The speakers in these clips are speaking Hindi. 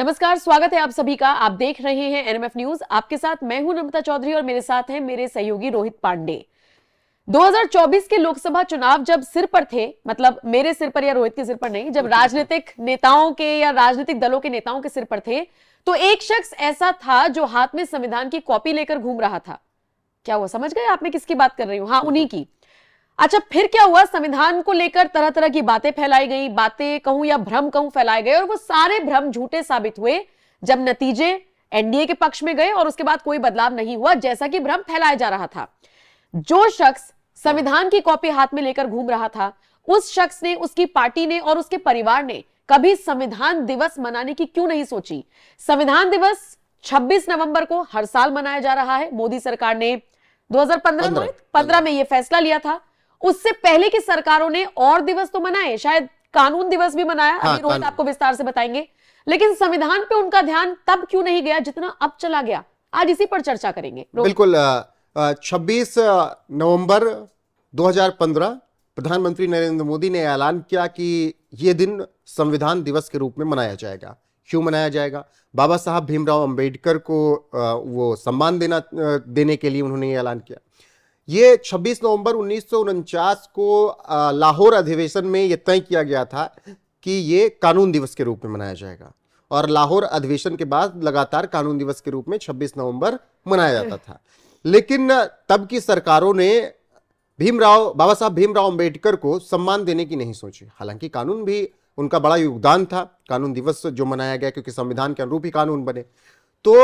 नमस्कार स्वागत है आप सभी का आप देख रहे हैं एनएमएफ न्यूज आपके साथ मैं हूं नमता चौधरी और मेरे साथ हैं मेरे सहयोगी रोहित पांडे 2024 के लोकसभा चुनाव जब सिर पर थे मतलब मेरे सिर पर या रोहित के सिर पर नहीं जब राजनीतिक नेताओं के या राजनीतिक दलों के नेताओं के सिर पर थे तो एक शख्स ऐसा था जो हाथ में संविधान की कॉपी लेकर घूम रहा था क्या वो समझ गए आप मैं किसकी बात कर रही हूं हाँ उन्हीं की अच्छा फिर क्या हुआ संविधान को लेकर तरह तरह की बातें फैलाई गई बातें कहूं या भ्रम कहूं फैलाए गए और वो सारे भ्रम झूठे साबित हुए जब नतीजे एनडीए के पक्ष में गए और उसके बाद कोई बदलाव नहीं हुआ जैसा कि भ्रम फैलाया जा रहा था जो शख्स संविधान की कॉपी हाथ में लेकर घूम रहा था उस शख्स ने उसकी पार्टी ने और उसके परिवार ने कभी संविधान दिवस मनाने की क्यों नहीं सोची संविधान दिवस 26 नवंबर को हर साल मनाया जा रहा है मोदी सरकार ने 2015 में 15 में यह फैसला लिया था उससे पहले की सरकारों ने और दिवस तो मनाए शायद कानून दिवस भी मनाया हाँ, रोहित आपको विस्तार से बताएंगे लेकिन संविधान पे उनका ध्यान तब क्यों नहीं गया जितना अब चला गया आज इसी पर चर्चा करेंगे बिल्कुल छब्बीस नवंबर 2015 प्रधानमंत्री नरेंद्र मोदी ने ऐलान किया कि यह दिन संविधान दिवस के रूप में मनाया जाएगा क्यों मनाया जाएगा बाबा साहब भीमराव अंबेडकर को वो सम्मान देना देने के लिए उन्होंने ये ऐलान किया ये 26 नवंबर उन्नीस को लाहौर अधिवेशन में यह तय किया गया था कि ये कानून दिवस के रूप में मनाया जाएगा और लाहौर अधिवेशन के बाद लगातार कानून दिवस के रूप में 26 नवंबर मनाया जाता था लेकिन तब की सरकारों ने भीमराव बाबा साहब भीमराव अंबेडकर को सम्मान देने की नहीं सोची हालांकि कानून भी उनका बड़ा योगदान था कानून दिवस जो मनाया गया क्योंकि संविधान के अनुरूप ही कानून बने तो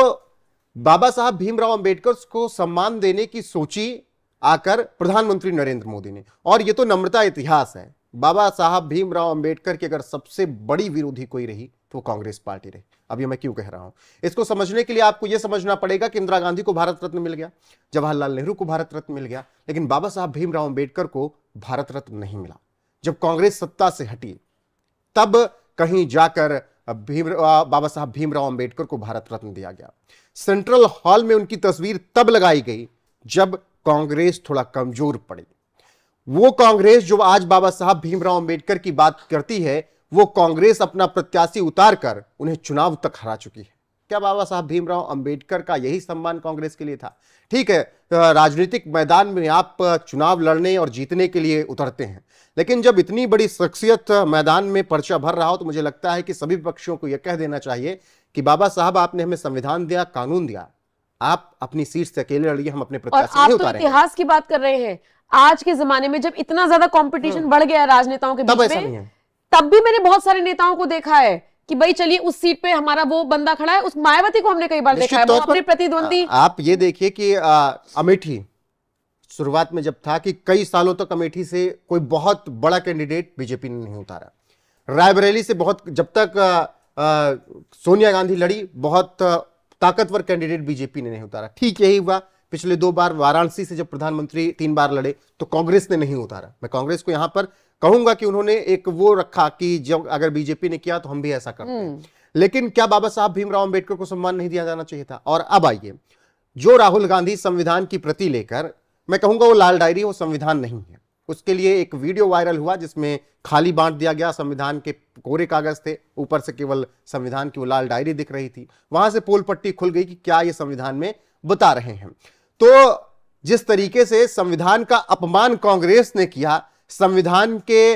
बाबा साहब भीमराव अंबेडकर को सम्मान देने की सोची आकर प्रधानमंत्री नरेंद्र मोदी ने और ये तो नम्रता इतिहास है बाबा साहब भीमराव अंबेडकर की अगर सबसे बड़ी विरोधी कोई रही तो कांग्रेस पार्टी रही अब ये मैं क्यों कह रहा हूं इसको समझने के लिए आपको यह समझना पड़ेगा कि इंदिरा गांधी को भारत रत्न मिल गया जवाहरलाल नेहरू को भारत रत्न मिल गया लेकिन बाबा साहब भीमराव अंबेडकर को भारत रत्न नहीं मिला जब कांग्रेस सत्ता से हटी तब कहीं जाकर भीम बाबा साहब भीमराव अंबेडकर को भारत रत्न दिया गया सेंट्रल हॉल में उनकी तस्वीर तब लगाई गई जब कांग्रेस थोड़ा कमजोर पड़ी वो कांग्रेस जो आज बाबा साहब भीमराव अंबेडकर की बात करती है वो कांग्रेस अपना प्रत्याशी उतार कर उन्हें चुनाव तक हरा चुकी है क्या बाबा साहब भीमराव अंबेडकर का यही सम्मान कांग्रेस के लिए था ठीक है राजनीतिक मैदान में आप चुनाव लड़ने और जीतने के लिए उतरते हैं लेकिन जब इतनी बड़ी शख्सियत मैदान में पर्चा भर रहा हो तो मुझे लगता है कि सभी पक्षों को यह कह देना चाहिए कि बाबा साहब आपने हमें संविधान दिया कानून दिया आप अपनी सीट से अकेले लड़िए हम अपने प्रत्याशी आप तो इतिहास की बात कर रहे हैं आज के जमाने में जब इतना ज्यादा कंपटीशन हम्म। बढ़ गया राजनेताओं के बीच में तब भी मैंने बहुत सारे नेताओं को देखा है कि भाई चलिए उस सीट पे हमारा वो बंदा खड़ा है उस मायावती को हमने कई बार देखा है वो अपने प्रतिद्वंदी आप ये देखिए कि अमेठी शुरुआत में जब था कि कई सालों तक तो अमेठी से कोई बहुत बड़ा कैंडिडेट बीजेपी ने नहीं उतारा रायबरेली से बहुत जब तक आ, आ, सोनिया गांधी लड़ी बहुत ताकतवर कैंडिडेट बीजेपी ने नहीं उतारा ठीक यही हुआ पिछले दो बार वाराणसी से जब प्रधानमंत्री तीन बार लड़े तो कांग्रेस ने नहीं उतारा मैं कांग्रेस को यहां पर कहूंगा कि उन्होंने एक वो रखा कि जब अगर बीजेपी ने किया तो हम भी ऐसा करते हैं हम्म। लेकिन क्या बाबा साहब भीमराव अंबेडकर को सम्मान नहीं दिया जाना चाहिए था और अब आइए जो राहुल गांधी संविधान की प्रति लेकर मैं कहूंगा वो लाल डायरी वो संविधान नहीं है उसके लिए एक वीडियो वायरल हुआ जिसमें खाली बांट दिया गया संविधान के कोरे कागज थे ऊपर से केवल संविधान की वो लाल डायरी दिख रही थी वहां से पोल पट्टी खुल गई कि क्या ये संविधान में बता रहे हैं तो जिस तरीके से संविधान का अपमान कांग्रेस ने किया संविधान के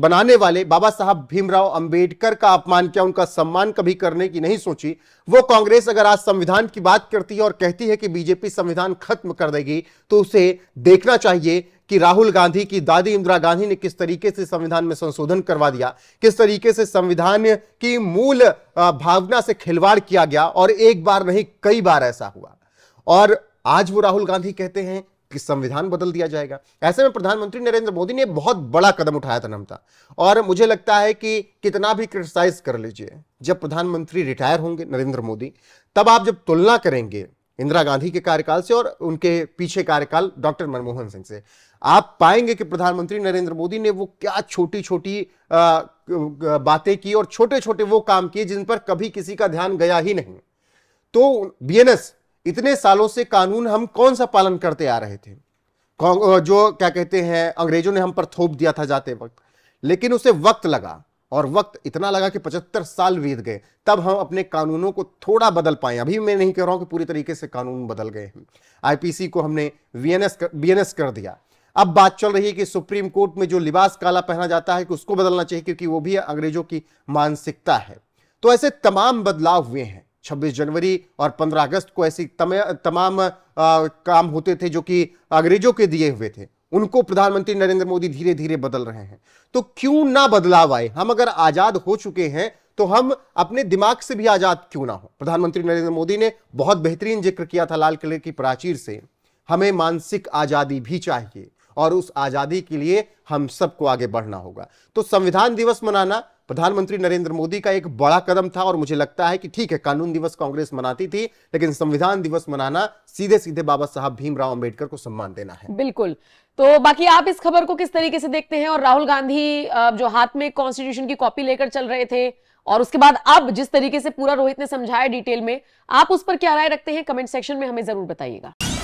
बनाने वाले बाबा साहब भीमराव अंबेडकर का अपमान किया उनका सम्मान कभी करने की नहीं सोची वो कांग्रेस अगर आज संविधान की बात करती है और कहती है कि बीजेपी संविधान खत्म कर देगी तो उसे देखना चाहिए कि राहुल गांधी की दादी इंदिरा गांधी ने किस तरीके से संविधान में संशोधन करवा दिया किस तरीके से संविधान की मूल भावना से खिलवाड़ किया गया और एक बार नहीं कई बार ऐसा हुआ और आज वो राहुल गांधी कहते हैं कि संविधान बदल दिया जाएगा ऐसे में प्रधानमंत्री नरेंद्र मोदी ने बहुत बड़ा कदम उठाया था नमता और मुझे लगता है कि कितना भी क्रिटिसाइज कर लीजिए जब प्रधानमंत्री रिटायर होंगे नरेंद्र मोदी तब आप जब तुलना करेंगे इंदिरा गांधी के कार्यकाल से और उनके पीछे कार्यकाल डॉक्टर मनमोहन सिंह से आप पाएंगे कि प्रधानमंत्री नरेंद्र मोदी ने वो क्या छोटी छोटी बातें की और छोटे छोटे वो काम किए जिन पर कभी किसी का ध्यान गया ही नहीं तो बीएनएस इतने सालों से कानून हम कौन सा पालन करते आ रहे थे जो क्या कहते हैं अंग्रेजों ने हम पर थोप दिया था जाते वक्त लेकिन उसे वक्त लगा और वक्त इतना लगा कि पचहत्तर साल बीत गए तब हम अपने कानूनों को थोड़ा बदल पाए अभी मैं नहीं कह रहा हूं कि पूरी तरीके से कानून बदल गए हैं आईपीसी को हमने वीएनएस कर, बीएनएस कर दिया अब बात चल रही है कि सुप्रीम कोर्ट में जो लिबास काला पहना जाता है कि उसको बदलना चाहिए क्योंकि वो भी अंग्रेजों की मानसिकता है तो ऐसे तमाम बदलाव हुए हैं 26 जनवरी और 15 अगस्त को ऐसी तमाम आ, काम होते थे जो कि अंग्रेजों के दिए हुए थे उनको प्रधानमंत्री नरेंद्र मोदी धीरे धीरे बदल रहे हैं तो क्यों ना बदलाव आए हम अगर आजाद हो चुके हैं तो हम अपने दिमाग से भी आजाद क्यों ना हो प्रधानमंत्री नरेंद्र मोदी ने बहुत बेहतरीन जिक्र किया था लाल किले की प्राचीर से हमें मानसिक आजादी भी चाहिए और उस आजादी के लिए हम सबको आगे बढ़ना होगा तो संविधान दिवस मनाना प्रधानमंत्री नरेंद्र मोदी का एक बड़ा कदम था और मुझे लगता है कि ठीक है कानून दिवस कांग्रेस मनाती थी लेकिन संविधान दिवस मनाना सीधे सीधे बाबा साहब भीमराव अंबेडकर को सम्मान देना है बिल्कुल तो बाकी आप इस खबर को किस तरीके से देखते हैं और राहुल गांधी जो हाथ में कॉन्स्टिट्यूशन की कॉपी लेकर चल रहे थे और उसके बाद अब जिस तरीके से पूरा रोहित ने समझाया डिटेल में आप उस पर क्या राय रखते हैं कमेंट सेक्शन में हमें जरूर बताइएगा